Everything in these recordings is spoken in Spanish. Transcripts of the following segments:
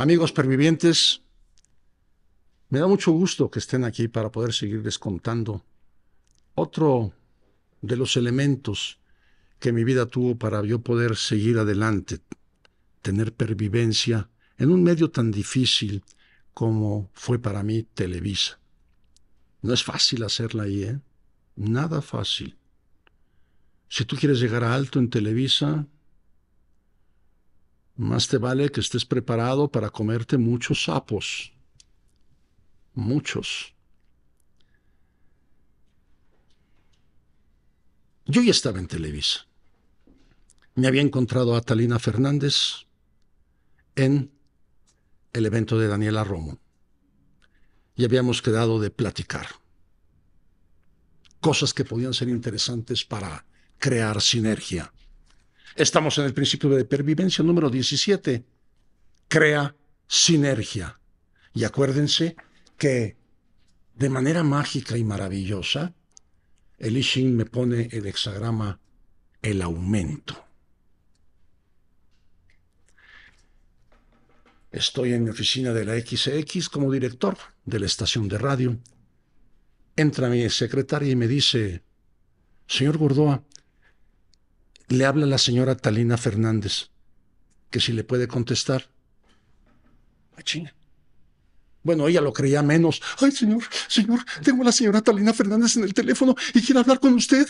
Amigos pervivientes, me da mucho gusto que estén aquí para poder seguirles contando otro de los elementos que mi vida tuvo para yo poder seguir adelante, tener pervivencia en un medio tan difícil como fue para mí Televisa. No es fácil hacerla ahí, ¿eh? Nada fácil. Si tú quieres llegar a alto en Televisa, más te vale que estés preparado para comerte muchos sapos. Muchos. Yo ya estaba en Televisa. Me había encontrado a Talina Fernández en el evento de Daniela Romo y habíamos quedado de platicar. Cosas que podían ser interesantes para crear sinergia. Estamos en el principio de pervivencia número 17. Crea sinergia. Y acuérdense que de manera mágica y maravillosa, el I me pone el hexagrama el aumento. Estoy en mi oficina de la XX como director de la estación de radio. Entra mi secretaria y me dice, señor Gordoa, le habla la señora Talina Fernández, que si le puede contestar. la ah, Bueno, ella lo creía menos. Ay, señor, señor, tengo a la señora Talina Fernández en el teléfono y quiere hablar con usted.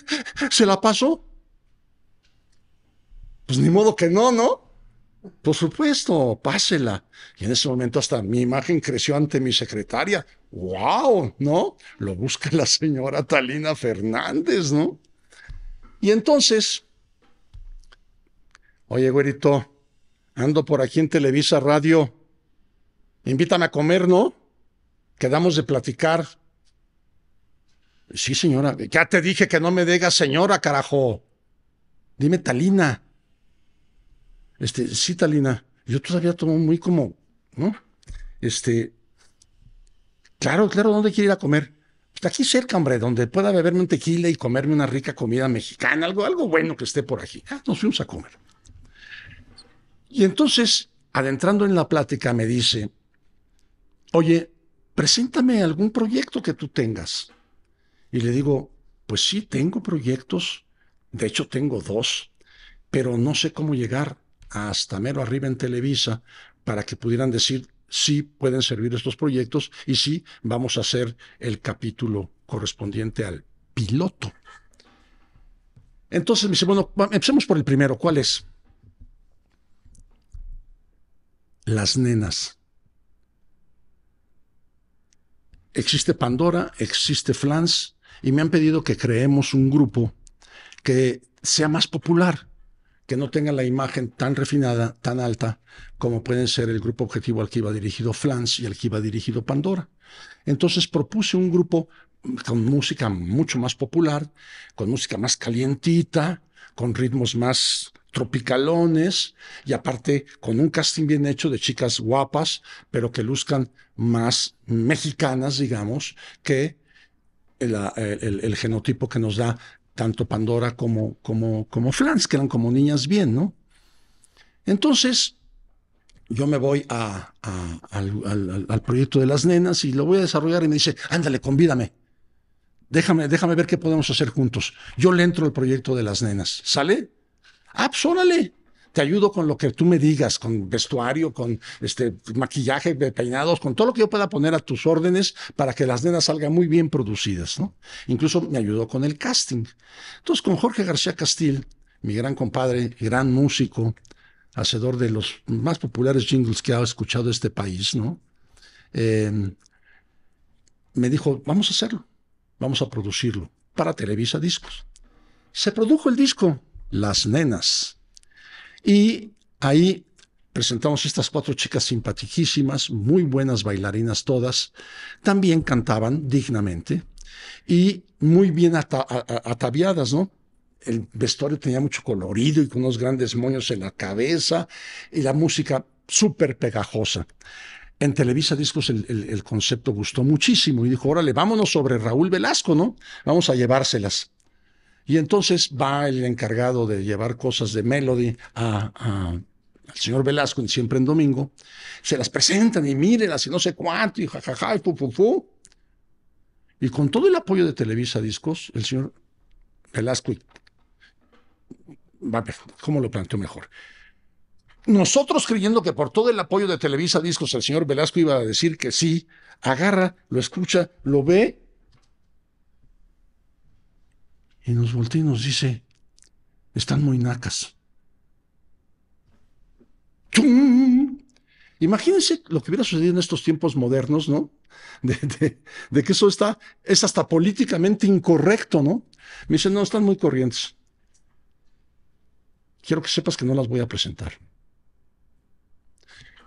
¿Se la pasó? Pues ni modo que no, ¿no? Por supuesto, pásela. Y en ese momento hasta mi imagen creció ante mi secretaria. ¡Wow! ¿No? Lo busca la señora Talina Fernández, ¿no? Y entonces Oye, güerito, ando por aquí en Televisa Radio. Invítame a comer, ¿no? Quedamos de platicar. Sí, señora. Ya te dije que no me digas señora, carajo. Dime, Talina. Este, sí, Talina. Yo todavía tomo muy como, ¿no? Este, claro, claro, ¿dónde quiere ir a comer? Está pues aquí cerca, hombre, donde pueda beberme un tequila y comerme una rica comida mexicana, algo, algo bueno que esté por aquí. Ah, nos fuimos a comer. Y entonces, adentrando en la plática, me dice, oye, preséntame algún proyecto que tú tengas. Y le digo, pues sí, tengo proyectos, de hecho tengo dos, pero no sé cómo llegar hasta mero arriba en Televisa para que pudieran decir, si pueden servir estos proyectos y si vamos a hacer el capítulo correspondiente al piloto. Entonces me dice, bueno, empecemos por el primero, ¿cuál es? las nenas. Existe Pandora, existe Flans, y me han pedido que creemos un grupo que sea más popular, que no tenga la imagen tan refinada, tan alta, como pueden ser el grupo objetivo al que iba dirigido Flans y al que iba dirigido Pandora. Entonces propuse un grupo con música mucho más popular, con música más calientita, con ritmos más tropicalones y aparte con un casting bien hecho de chicas guapas, pero que luzcan más mexicanas, digamos, que el, genotipo que nos da tanto Pandora como, como, Flans, que eran como niñas bien, ¿no? Entonces, yo me voy al, proyecto de las nenas y lo voy a desarrollar y me dice, ándale, convídame. Déjame, déjame ver qué podemos hacer juntos. Yo le entro al proyecto de las nenas. ¿Sale? Ah, pues, te ayudo con lo que tú me digas, con vestuario, con este maquillaje, peinados, con todo lo que yo pueda poner a tus órdenes para que las nenas salgan muy bien producidas, ¿no? Incluso me ayudó con el casting. Entonces, con Jorge García Castil, mi gran compadre, gran músico, hacedor de los más populares jingles que ha escuchado este país, ¿no? Em, me dijo, vamos a hacerlo, vamos a producirlo para Televisa Discos. Se produjo el disco, las Nenas. Y ahí presentamos estas cuatro chicas simpaticísimas, muy buenas bailarinas todas, también cantaban dignamente y muy bien ataviadas, ¿no? El vestuario tenía mucho colorido y con unos grandes moños en la cabeza y la música súper pegajosa. En Televisa Discos el, el, concepto gustó muchísimo y dijo, órale, vámonos sobre Raúl Velasco, ¿no? Vamos a llevárselas. Y entonces va el encargado de llevar cosas de Melody al señor Velasco, siempre en domingo, se las presentan y mírenlas y no sé cuánto, y jajaja, y pu, pu, Y con todo el apoyo de Televisa Discos, el señor Velasco, ¿cómo lo planteó mejor? Nosotros creyendo que por todo el apoyo de Televisa Discos el señor Velasco iba a decir que sí, agarra, lo escucha, lo ve y nos voltea y nos dice, están muy nacas. Imagínense lo que hubiera sucedido en estos tiempos modernos, ¿no? De, que eso está, es hasta políticamente incorrecto, ¿no? Me dice, no, están muy corrientes. Quiero que sepas que no las voy a presentar.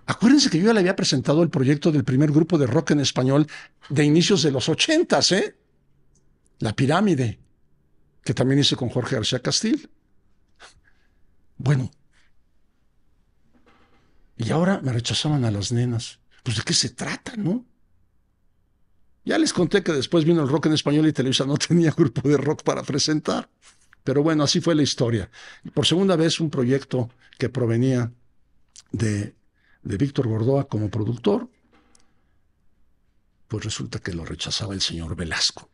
Acuérdense que yo ya le había presentado el proyecto del primer grupo de rock en español de inicios de los ochentas, ¿eh? La pirámide que también hice con Jorge García Castil. Bueno, y ahora me rechazaban a las nenas. Pues de qué se trata, ¿no? Ya les conté que después vino el rock en español y Televisa no tenía grupo de rock para presentar. Pero bueno, así fue la historia. por segunda vez un proyecto que provenía de, de Víctor Gordoa como productor, pues resulta que lo rechazaba el señor Velasco.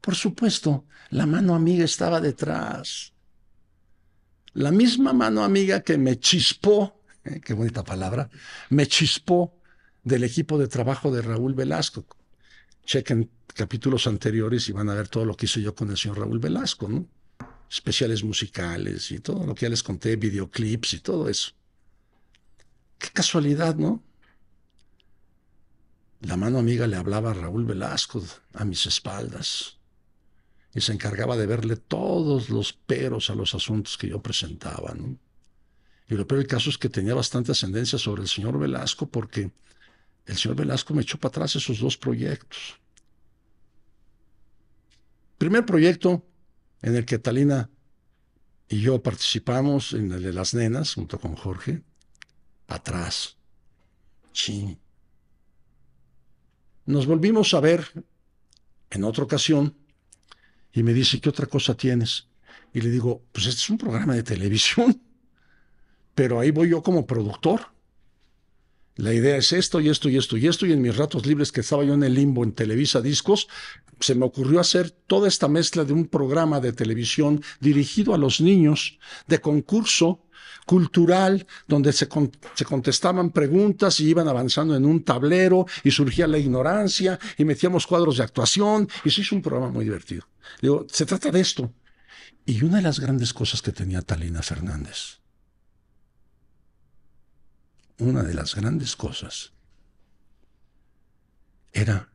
Por supuesto, la mano amiga estaba detrás. La misma mano amiga que me chispó, eh, qué bonita palabra, me chispó del equipo de trabajo de Raúl Velasco. Chequen capítulos anteriores y van a ver todo lo que hice yo con el señor Raúl Velasco, ¿no? Especiales musicales y todo lo que ya les conté, videoclips y todo eso. Qué casualidad, ¿no? La mano amiga le hablaba a Raúl Velasco a mis espaldas y se encargaba de verle todos los peros a los asuntos que yo presentaba. Y lo peor del caso es que tenía bastante ascendencia sobre el señor Velasco porque el señor Velasco me echó para atrás esos dos proyectos. Primer proyecto en el que Talina y yo participamos, en el de las nenas, junto con Jorge, atrás. Ching. Nos volvimos a ver en otra ocasión y me dice, ¿qué otra cosa tienes? Y le digo, pues este es un programa de televisión, pero ahí voy yo como productor. La idea es esto y esto y esto y esto, y en mis ratos libres que estaba yo en el limbo en Televisa Discos, se me ocurrió hacer toda esta mezcla de un programa de televisión dirigido a los niños, de concurso, cultural, donde se, contestaban preguntas y iban avanzando en un tablero y surgía la ignorancia y metíamos cuadros de actuación y se hizo un programa muy divertido. Digo, se trata de esto. Y una de las grandes cosas que tenía Talina Fernández, una de las grandes cosas, era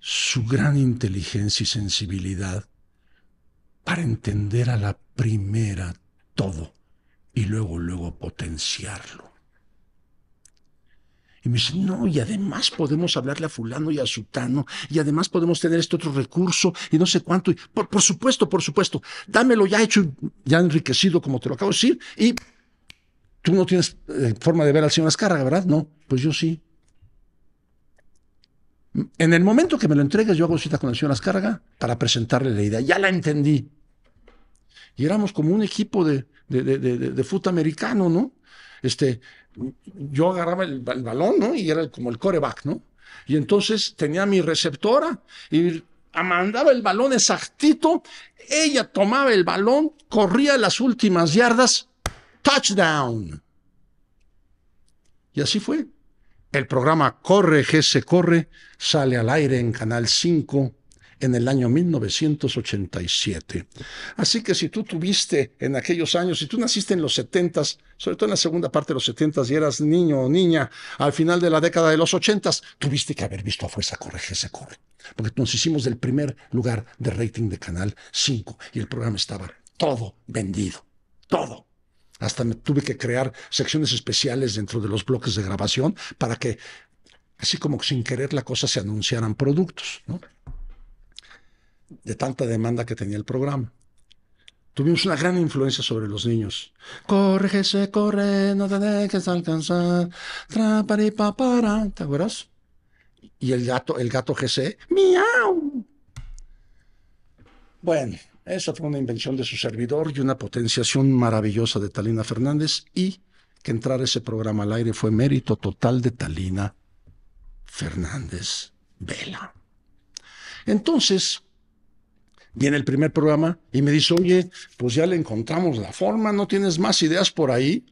su gran inteligencia y sensibilidad para entender a la primera todo y luego, luego potenciarlo. Y me dice, no, y además podemos hablarle a fulano y a sutano, y además podemos tener este otro recurso, y no sé cuánto. Y por, por supuesto, por supuesto, dámelo ya hecho, ya enriquecido, como te lo acabo de decir, y tú no tienes eh, forma de ver al señor Azcárraga, ¿verdad? No, pues yo sí. En el momento que me lo entregues, yo hago cita con el señor Azcárraga para presentarle la idea. Ya la entendí. Y éramos como un equipo de de, de, fútbol americano, ¿no? Este, yo agarraba el, balón, ¿no? Y era como el coreback, ¿no? Y entonces tenía mi receptora y mandaba el balón exactito, ella tomaba el balón, corría las últimas yardas, touchdown. Y así fue. El programa Corre, se corre, sale al aire en Canal 5 en el año 1987. Así que si tú tuviste en aquellos años, si tú naciste en los 70, s sobre todo en la segunda parte de los 70 s y eras niño o niña, al final de la década de los 80, s tuviste que haber visto a Fuerza Corre corre. Porque nos hicimos del primer lugar de rating de Canal 5 y el programa estaba todo vendido, todo. Hasta tuve que crear secciones especiales dentro de los bloques de grabación para que, así como sin querer la cosa, se anunciaran productos. ¿no? de tanta demanda que tenía el programa. Tuvimos una gran influencia sobre los niños. Corre, Jesús, corre, no te dejes alcanzar. papara, ¿te acuerdas? Y el gato, el gato GC, ¡miau! Bueno, esa fue una invención de su servidor y una potenciación maravillosa de Talina Fernández y que entrar ese programa al aire fue mérito total de Talina Fernández Vela. Entonces, viene el primer programa y me dice, oye, pues ya le encontramos la forma, ¿no tienes más ideas por ahí?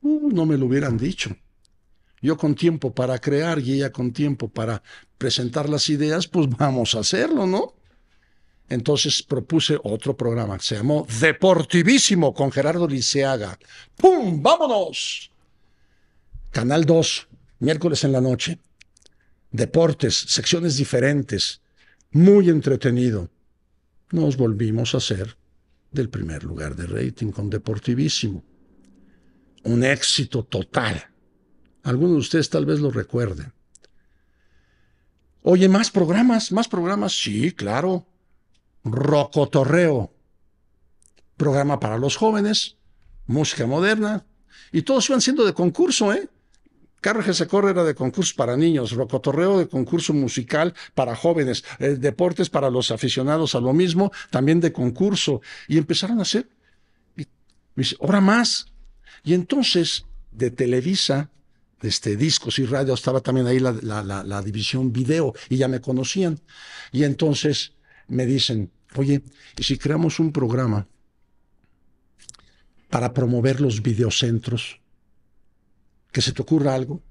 Uh, no me lo hubieran dicho. Yo con tiempo para crear y ella con tiempo para presentar las ideas, pues vamos a hacerlo, ¿no? Entonces propuse otro programa se llamó Deportivísimo con Gerardo Liceaga. ¡Pum! ¡Vámonos! Canal 2, miércoles en la noche. Deportes, secciones diferentes. Muy entretenido nos volvimos a ser del primer lugar de rating con Deportivísimo. Un éxito total. Algunos de ustedes tal vez lo recuerden. Oye, más programas, más programas. Sí, claro. Rocotorreo. Programa para los jóvenes, música moderna. Y todos iban siendo de concurso, ¿eh? ese G. corre era de concursos para niños, rocotorreo de concurso musical para jóvenes, eh, deportes para los aficionados a lo mismo, también de concurso. Y empezaron a hacer, y, dice, ahora más. Y entonces, de Televisa, este, discos y radio, estaba también ahí la, la división video, y ya me conocían. Y entonces me dicen, oye, ¿y si creamos un programa para promover los videocentros? que se te ocurra algo.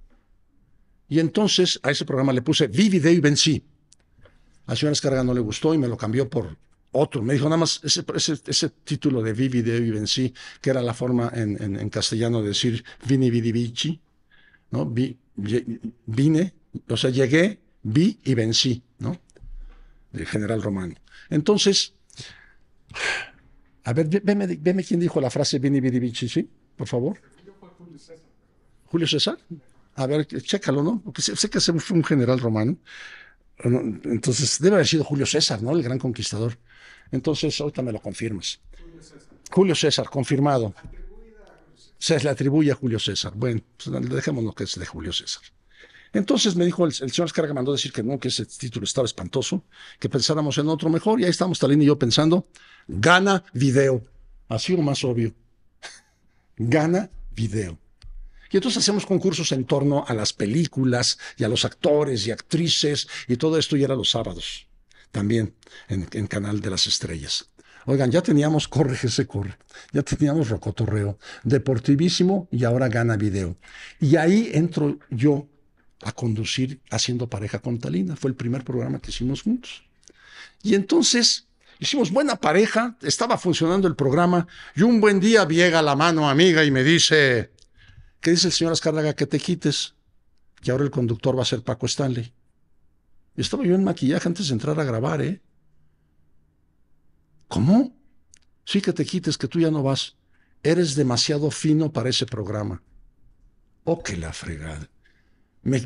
Y entonces a ese programa le puse vivi de y Vencí. Al señor Escarga no le gustó y me lo cambió por otro. Me dijo nada más ese, título de vivi de y Vencí, que era la forma en, castellano de decir Vini, Vidi, Vici. ¿no? vine, o sea, llegué, vi y vencí, ¿no? Del general romano. Entonces, a ver, veme, quién dijo la frase Vini, Vidi, Vici, ¿sí? Por favor. Julio César. A ver, chécalo, ¿no? Porque sé, que que fue un general romano. Entonces, debe haber sido Julio César, ¿no? El gran conquistador. Entonces, ahorita me lo confirmas. Julio César, confirmado. Se le atribuye a Julio César. Bueno, pues, dejemos lo que es de Julio César. Entonces me dijo el, señor Escarga, mandó decir que no, que ese título estaba espantoso, que pensáramos en otro mejor, y ahí estamos Talín y yo pensando, gana video. Así sido más obvio. gana video. Y entonces hacemos concursos en torno a las películas y a los actores y actrices y todo esto y era los sábados, también en, Canal de las Estrellas. Oigan, ya teníamos corre que corre, ya teníamos rocotorreo, deportivísimo y ahora gana video. Y ahí entro yo a conducir haciendo pareja con Talina. Fue el primer programa que hicimos juntos. Y entonces hicimos buena pareja, estaba funcionando el programa y un buen día llega la mano amiga y me dice, ¿Qué dice el señor Azcárraga? Que te quites, que ahora el conductor va a ser Paco Stanley. Estaba yo en maquillaje antes de entrar a grabar, ¿eh? ¿Cómo? Sí que te quites, que tú ya no vas. Eres demasiado fino para ese programa. Oh, que la fregada. Me,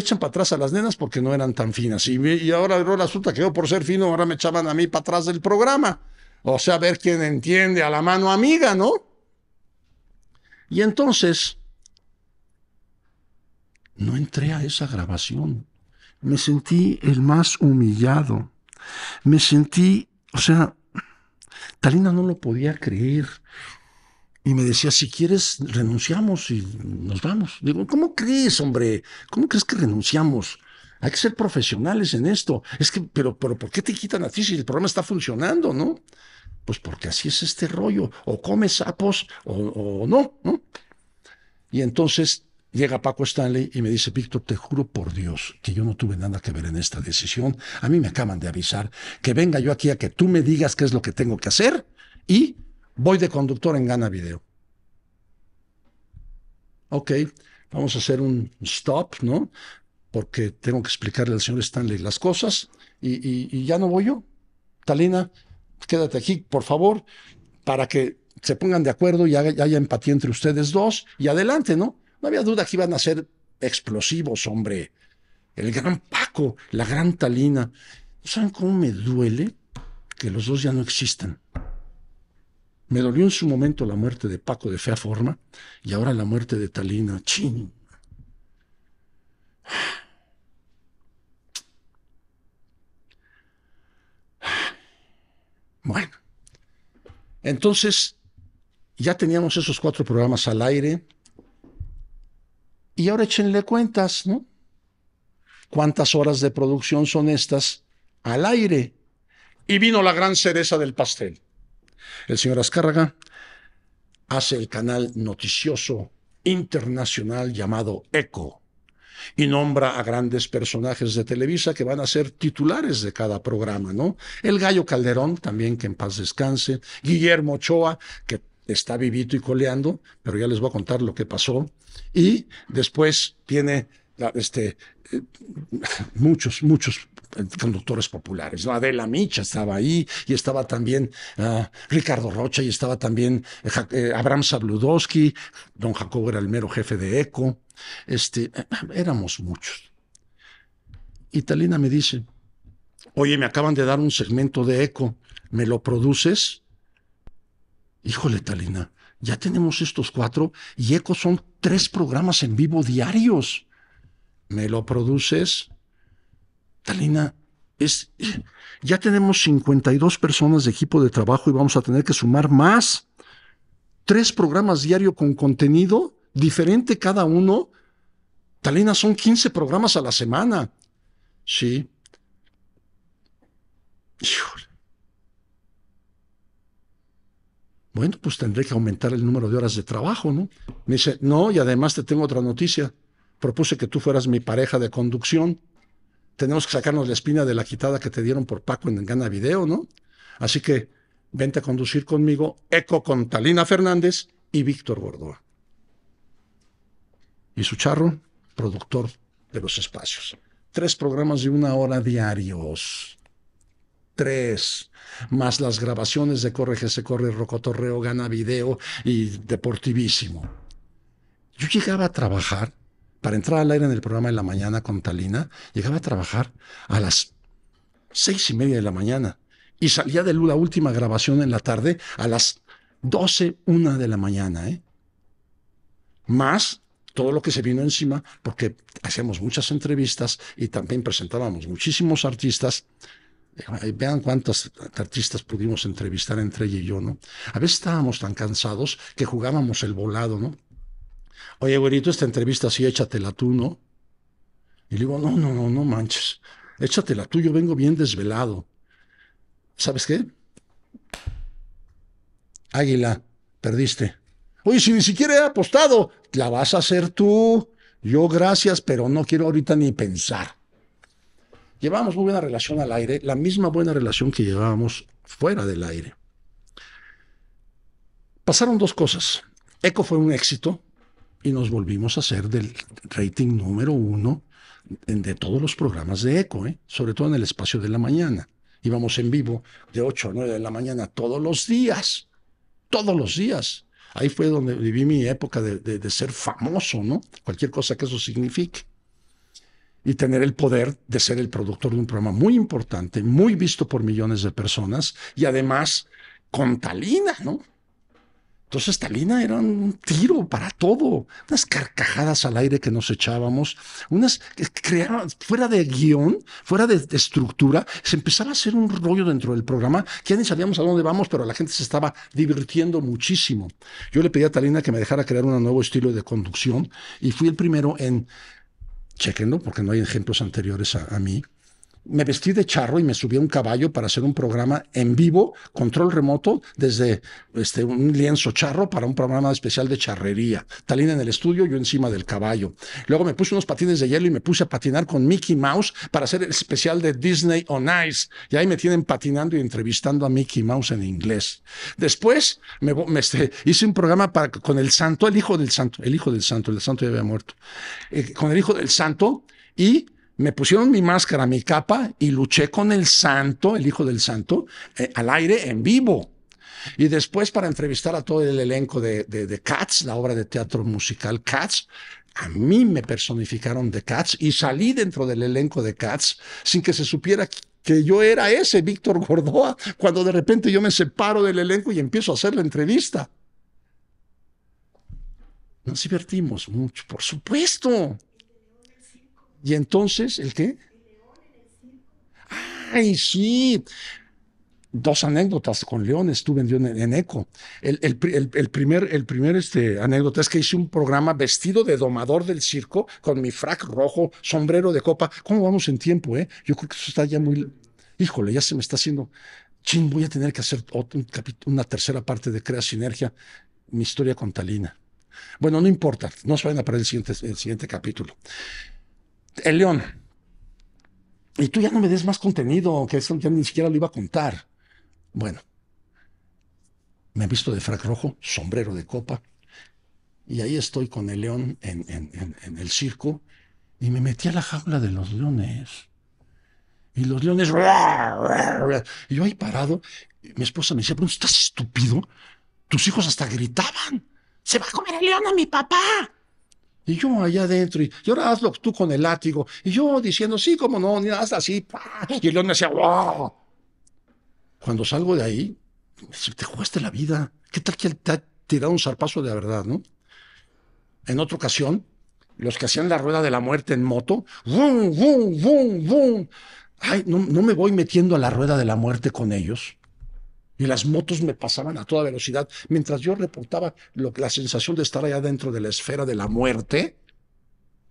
echan para atrás a las nenas porque no eran tan finas. Y, y ahora resulta que yo por ser fino, ahora me echaban a mí para atrás del programa. O sea, a ver quién entiende a la mano amiga, ¿no? Y entonces, no entré a esa grabación. Me sentí el más humillado. Me sentí, o sea, Talina no lo podía creer. Y me decía, si quieres, renunciamos y nos vamos. Digo, ¿cómo crees, hombre? ¿Cómo crees que renunciamos? Hay que ser profesionales en esto. Es que, pero, pero, ¿por qué te quitan a ti si el programa está funcionando, no? Pues porque así es este rollo. O comes sapos o, no, ¿no? Y entonces Llega Paco Stanley y me dice, Víctor, te juro por Dios que yo no tuve nada que ver en esta decisión. A mí me acaban de avisar que venga yo aquí a que tú me digas qué es lo que tengo que hacer y voy de conductor en Gana Video. Ok, vamos a hacer un stop, ¿no? Porque tengo que explicarle al señor Stanley las cosas y, ya no voy yo. Talina, quédate aquí, por favor, para que se pongan de acuerdo y haya empatía entre ustedes dos y adelante, ¿no? No había duda que iban a ser explosivos, hombre. El gran Paco, la gran Talina. saben cómo me duele que los dos ya no existan? Me dolió en su momento la muerte de Paco de fea forma y ahora la muerte de Talina. ¡Chin! Bueno, entonces ya teníamos esos cuatro programas al aire. Y ahora échenle cuentas, ¿no? ¿Cuántas horas de producción son estas al aire? Y vino la gran cereza del pastel. El señor Azcárraga hace el canal noticioso internacional llamado ECO y nombra a grandes personajes de Televisa que van a ser titulares de cada programa, ¿no? El Gallo Calderón, también que en paz descanse, Guillermo Ochoa, que está vivito y coleando, pero ya les voy a contar lo que pasó. Y después tiene este, eh, muchos, muchos eh, conductores populares. Adela Micha estaba ahí y estaba también ah, Ricardo Rocha y estaba también eh, Abraham Sabludowski, don Jacobo era el mero jefe de ECO. Este, éramos muchos. Y Talina me dice, oye, me acaban de dar un segmento de ECO, ¿me lo produces? híjole, Talina, ya tenemos estos cuatro y ECO son tres programas en vivo diarios. ¿Me lo produces? Talina, es, ya tenemos 52 personas de equipo de trabajo y vamos a tener que sumar más. Tres programas diarios con contenido diferente cada uno. Talina, son 15 programas a la semana. Sí. Híjole. Bueno, pues tendré que aumentar el número de horas de trabajo, ¿no? Me dice, no, y además te tengo otra noticia. Propuse que tú fueras mi pareja de conducción. Tenemos que sacarnos la espina de la quitada que te dieron por Paco en Gana Video, ¿no? Así que vente a conducir conmigo, Eco con Talina Fernández y Víctor Gordoa. Y su charro, productor de los espacios. Tres programas de una hora diarios. ...tres... más las grabaciones de Corre se corre, Rocotorreo, Gana Video y Deportivísimo. Yo llegaba a trabajar, para entrar al aire en el programa de la mañana con Talina, llegaba a trabajar a las seis y media de la mañana y salía de la última grabación en la tarde a las doce... una de la mañana. ¿eh? Más todo lo que se vino encima, porque hacíamos muchas entrevistas y también presentábamos muchísimos artistas Vean cuántas artistas pudimos entrevistar entre ella y yo, ¿no? A veces estábamos tan cansados que jugábamos el volado, ¿no? Oye, güerito, esta entrevista sí, échatela tú, ¿no? Y le digo, no, no, no, no manches. Échatela tú, yo vengo bien desvelado. ¿Sabes qué? Águila, perdiste. Oye, si ni siquiera he apostado, la vas a hacer tú. Yo gracias, pero no quiero ahorita ni pensar. Llevábamos muy buena relación al aire, la misma buena relación que llevábamos fuera del aire. Pasaron dos cosas. ECO fue un éxito y nos volvimos a ser del rating número uno de todos los programas de Eco, ¿eh? sobre todo en el espacio de la mañana. Íbamos en vivo de 8 a 9 de la mañana todos los días, todos los días. Ahí fue donde viví mi época de, de ser famoso, ¿no? Cualquier cosa que eso signifique y tener el poder de ser el productor de un programa muy importante, muy visto por millones de personas y además con Talina, ¿no? Entonces Talina era un tiro para todo, unas carcajadas al aire que nos echábamos, unas que creaban fuera de guión, fuera de, estructura, se empezaba a hacer un rollo dentro del programa, que ya ni sabíamos a dónde vamos, pero la gente se estaba divirtiendo muchísimo. Yo le pedí a Talina que me dejara crear un nuevo estilo de conducción y fui el primero en chequenlo porque no hay ejemplos anteriores a, mí me vestí de charro y me subí a un caballo para hacer un programa en vivo, control remoto, desde este, un lienzo charro para un programa especial de charrería. Talín en el estudio, yo encima del caballo. Luego me puse unos patines de hielo y me puse a patinar con Mickey Mouse para hacer el especial de Disney on Ice. Y ahí me tienen patinando y entrevistando a Mickey Mouse en inglés. Después me, me este, hice un programa para, con el santo, el hijo del santo, el hijo del santo, el santo ya había muerto, eh, con el hijo del santo y me pusieron mi máscara, mi capa y luché con el santo, el hijo del santo, eh, al aire en vivo. Y después para entrevistar a todo el elenco de, de, de, Cats, la obra de teatro musical Cats, a mí me personificaron de Cats y salí dentro del elenco de Cats sin que se supiera que yo era ese Víctor Gordoa, cuando de repente yo me separo del elenco y empiezo a hacer la entrevista. Nos divertimos mucho, por supuesto. Y entonces, ¿el qué? ¡Ay, sí! Dos anécdotas con León, estuve en, en Eco. El, primer, el primer este, anécdota es que hice un programa vestido de domador del circo, con mi frac rojo, sombrero de copa. ¿Cómo vamos en tiempo, eh? Yo creo que eso está ya muy... Híjole, ya se me está haciendo... ching voy a tener que hacer otro, una tercera parte de Crea Sinergia, mi historia con Talina. Bueno, no importa, no se vayan a perder siguiente, el siguiente capítulo el león. Y tú ya no me des más contenido, que eso ya ni siquiera lo iba a contar. Bueno, me he visto de frac rojo, sombrero de copa, y ahí estoy con el león en, en el circo, y me metí a la jaula de los leones. Y los leones. Y yo ahí parado, mi esposa me decía, pero ¿estás estúpido? Tus hijos hasta gritaban. Se va a comer el león a mi papá. Y yo allá adentro, y, ahora hazlo tú con el látigo. Y yo diciendo, sí, cómo no, ni nada, así. Y el hombre decía, hacía, Cuando salgo de ahí, te jugaste la vida. ¿Qué tal que te ha tirado un zarpazo de la verdad, no? En otra ocasión, los que hacían la rueda de la muerte en moto, vum, vum, vum! vum Ay, no me voy metiendo a la rueda de la muerte con ellos y las motos me pasaban a toda velocidad, mientras yo reportaba la sensación de estar allá dentro de la esfera de la muerte.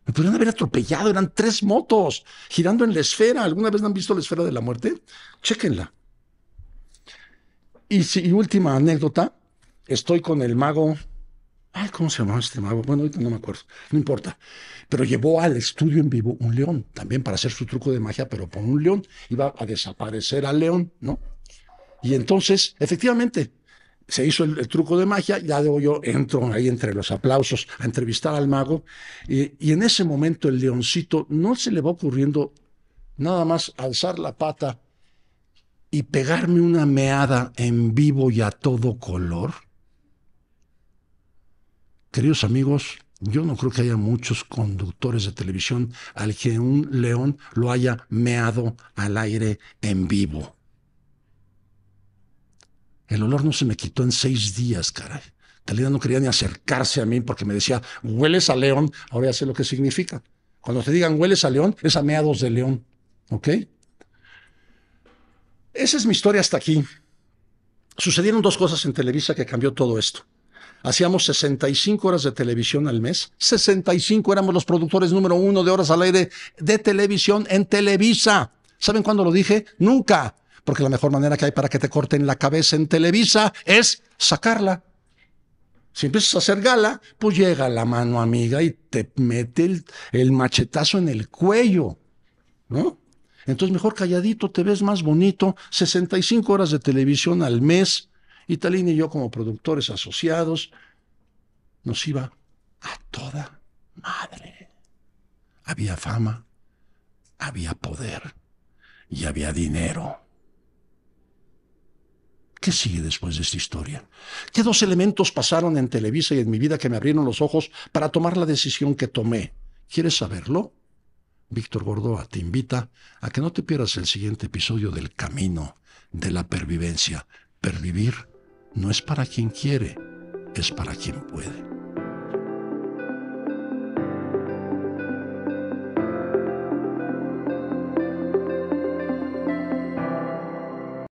Me pudieron haber atropellado, eran tres motos girando en la esfera. ¿Alguna vez han visto la esfera de la muerte? Chéquenla. Y, última anécdota, estoy con el mago. Ay, ¿cómo se llamaba este mago? Bueno, ahorita no me acuerdo, no importa. Pero llevó al estudio en vivo un león, también para hacer su truco de magia, pero por un león. Iba a desaparecer al león, ¿no? Y entonces, efectivamente, se hizo el, truco de magia, ya debo yo entro ahí entre los aplausos a entrevistar al mago, y, en ese momento el leoncito no se le va ocurriendo nada más alzar la pata y pegarme una meada en vivo y a todo color. Queridos amigos, yo no creo que haya muchos conductores de televisión al que un león lo haya meado al aire en vivo. El olor no se me quitó en seis días, caray. Talina no quería ni acercarse a mí porque me decía, hueles a león, ahora ya sé lo que significa. Cuando te digan hueles a león, es a meados de león. ¿Ok? Esa es mi historia hasta aquí. Sucedieron dos cosas en Televisa que cambió todo esto. Hacíamos 65 horas de televisión al mes. 65 éramos los productores número uno de horas al aire de televisión en Televisa. ¿Saben cuándo lo dije? Nunca porque la mejor manera que hay para que te corten la cabeza en Televisa es sacarla. Si empiezas a hacer gala, pues llega la mano amiga y te mete el, machetazo en el cuello, Entonces mejor calladito, te ves más bonito, 65 horas de televisión al mes, y Talín y yo como productores asociados, nos iba a toda madre. Había fama, había poder y había dinero. ¿Qué sigue después de esta historia? ¿Qué dos elementos pasaron en Televisa y en mi vida que me abrieron los ojos para tomar la decisión que tomé? ¿Quieres saberlo? Víctor Gordoa te invita a que no te pierdas el siguiente episodio del Camino de la Pervivencia. Pervivir no es para quien quiere, es para quien puede.